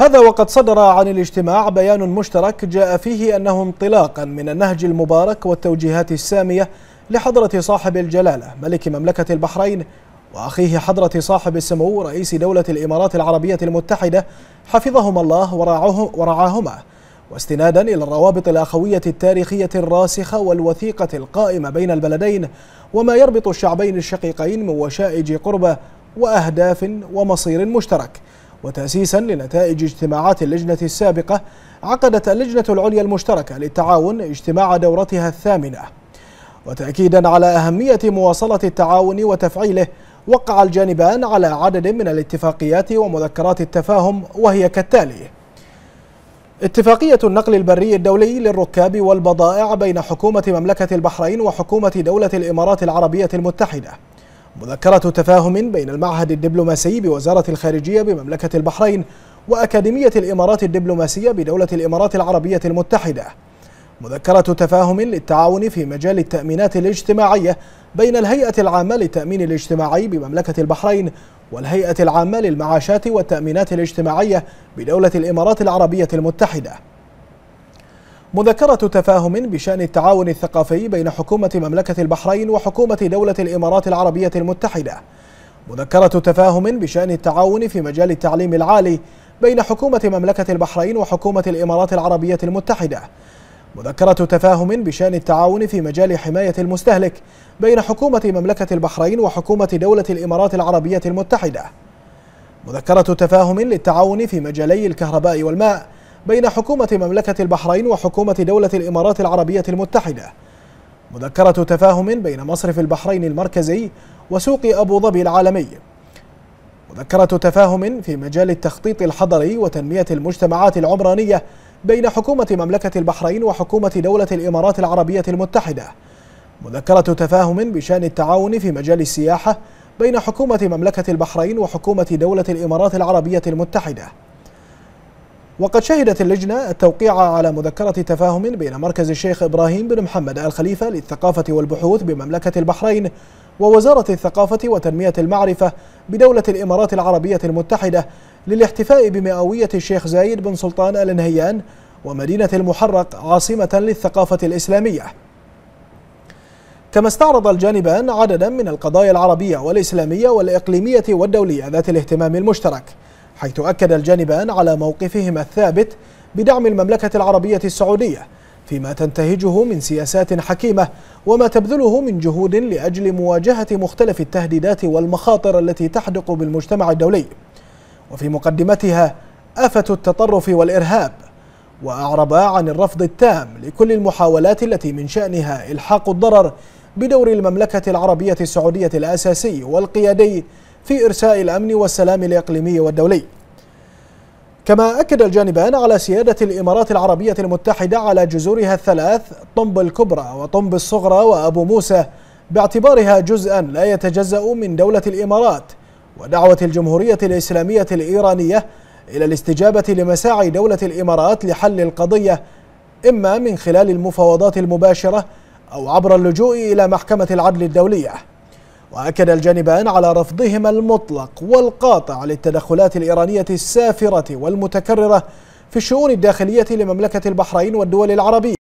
هذا وقد صدر عن الاجتماع بيان مشترك جاء فيه أنه انطلاقا من النهج المبارك والتوجيهات السامية لحضرة صاحب الجلالة ملك مملكة البحرين وأخيه حضرة صاحب السمو رئيس دولة الإمارات العربية المتحدة حفظهما الله ورعاهما واستنادا إلى الروابط الأخوية التاريخية الراسخة والوثيقة القائمة بين البلدين وما يربط الشعبين الشقيقين من وشائج قربة وأهداف ومصير مشترك وتأسيسا لنتائج اجتماعات اللجنة السابقة عقدت اللجنة العليا المشتركة للتعاون اجتماع دورتها الثامنة وتأكيدا على أهمية مواصلة التعاون وتفعيله وقع الجانبان على عدد من الاتفاقيات ومذكرات التفاهم وهي كالتالي اتفاقية النقل البري الدولي للركاب والبضائع بين حكومة مملكة البحرين وحكومة دولة الإمارات العربية المتحدة مذكرة تفاهم بين المعهد الدبلوماسي بوزارة الخارجية بمملكة البحرين وأكاديمية الإمارات الدبلوماسية بدولة الإمارات العربية المتحدة مذكرة تفاهم للتعاون في مجال التأمينات الاجتماعية بين الهيئة العامة للتأمين الاجتماعي بمملكة البحرين والهيئة العامة للمعاشات والتأمينات الاجتماعية بدولة الإمارات العربية المتحدة مذكرة تفاهم بشأن التعاون الثقافي بين حكومة مملكة البحرين وحكومة دولة الإمارات العربية المتحدة مذكرة تفاهم بشأن التعاون في مجال التعليم العالي بين حكومة مملكة البحرين وحكومة الإمارات العربية المتحدة مذكرة تفاهم بشأن التعاون في مجال حماية المستهلك بين حكومة مملكة البحرين وحكومة دولة الإمارات العربية المتحدة مذكرة تفاهم للتعاون في مجالي الكهرباء والماء بين حكومة مملكة البحرين وحكومة دولة الإمارات العربية المتحدة مذكرة تفاهم بين مصرف البحرين المركزي وسوق أبو ظبي العالمي مذكرة تفاهم في مجال التخطيط الحضري وتنمية المجتمعات العمرانية بين حكومة مملكة البحرين وحكومة دولة الإمارات العربية المتحدة مذكرة تفاهم بشأن التعاون في مجال السياحة بين حكومة مملكة البحرين وحكومة دولة الإمارات العربية المتحدة وقد شهدت اللجنة التوقيع على مذكرة تفاهم بين مركز الشيخ إبراهيم بن محمد الخليفة للثقافة والبحوث بمملكة البحرين ووزارة الثقافة وتنمية المعرفة بدولة الإمارات العربية المتحدة للاحتفاء بمئوية الشيخ زايد بن سلطان آل نهيان ومدينة المحرق عاصمة للثقافة الإسلامية كما استعرض الجانبان عددا من القضايا العربية والإسلامية والإقليمية والدولية ذات الاهتمام المشترك حيث أكد الجانبان على موقفهما الثابت بدعم المملكة العربية السعودية فيما تنتهجه من سياسات حكيمة وما تبذله من جهود لأجل مواجهة مختلف التهديدات والمخاطر التي تحدق بالمجتمع الدولي وفي مقدمتها آفة التطرف والإرهاب وأعربا عن الرفض التام لكل المحاولات التي من شأنها إلحاق الضرر بدور المملكة العربية السعودية الأساسي والقيادي في إرساء الأمن والسلام الإقليمي والدولي كما أكد الجانبان على سيادة الإمارات العربية المتحدة على جزرها الثلاث طنب الكبرى وطنب الصغرى وأبو موسى باعتبارها جزءا لا يتجزأ من دولة الإمارات ودعوة الجمهورية الإسلامية الإيرانية إلى الاستجابة لمساعي دولة الإمارات لحل القضية إما من خلال المفاوضات المباشرة أو عبر اللجوء إلى محكمة العدل الدولية وأكد الجانبان على رفضهما المطلق والقاطع للتدخلات الإيرانية السافرة والمتكررة في الشؤون الداخلية لمملكة البحرين والدول العربية